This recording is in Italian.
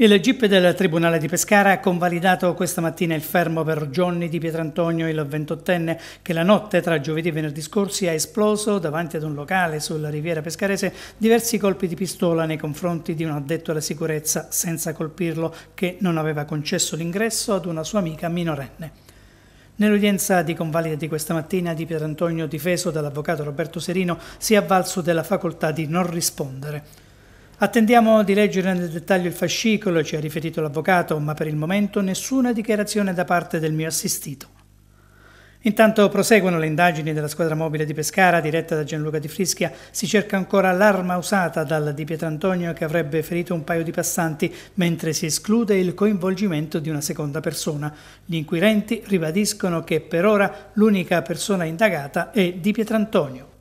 Il GIP del Tribunale di Pescara ha convalidato questa mattina il fermo per Johnny di Pietrantonio, il 28enne, che la notte tra giovedì e venerdì scorsi ha esploso davanti ad un locale sulla riviera pescarese diversi colpi di pistola nei confronti di un addetto alla sicurezza senza colpirlo che non aveva concesso l'ingresso ad una sua amica minorenne. Nell'udienza di convalida di questa mattina di Pietrantonio, difeso dall'avvocato Roberto Serino, si è avvalso della facoltà di non rispondere. Attendiamo di leggere nel dettaglio il fascicolo, ci ha riferito l'avvocato, ma per il momento nessuna dichiarazione da parte del mio assistito. Intanto proseguono le indagini della squadra mobile di Pescara diretta da Gianluca Di Frischia. Si cerca ancora l'arma usata dal di Pietrantonio che avrebbe ferito un paio di passanti, mentre si esclude il coinvolgimento di una seconda persona. Gli inquirenti ribadiscono che per ora l'unica persona indagata è di Pietrantonio.